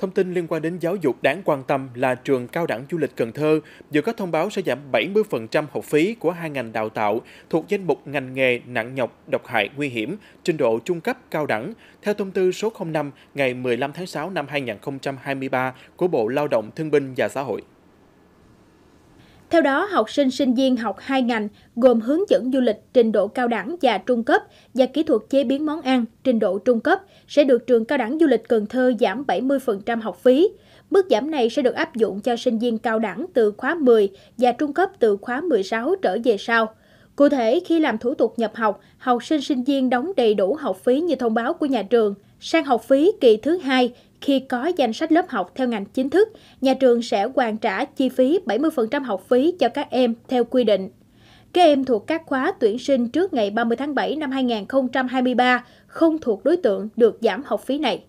Thông tin liên quan đến giáo dục đáng quan tâm là trường cao đẳng du lịch Cần Thơ vừa có thông báo sẽ giảm 70% học phí của hai ngành đào tạo thuộc danh mục ngành nghề nặng nhọc, độc hại, nguy hiểm, trình độ trung cấp, cao đẳng, theo thông tư số 05 ngày 15 tháng 6 năm 2023 của Bộ Lao động Thương binh và Xã hội. Theo đó, học sinh sinh viên học hai ngành gồm hướng dẫn du lịch trình độ cao đẳng và trung cấp và kỹ thuật chế biến món ăn trình độ trung cấp sẽ được trường cao đẳng du lịch Cần Thơ giảm 70% học phí. Mức giảm này sẽ được áp dụng cho sinh viên cao đẳng từ khóa 10 và trung cấp từ khóa 16 trở về sau. Cụ thể, khi làm thủ tục nhập học, học sinh sinh viên đóng đầy đủ học phí như thông báo của nhà trường. Sang học phí kỳ thứ hai, khi có danh sách lớp học theo ngành chính thức, nhà trường sẽ hoàn trả chi phí 70% học phí cho các em theo quy định. Các em thuộc các khóa tuyển sinh trước ngày 30 tháng 7 năm 2023 không thuộc đối tượng được giảm học phí này.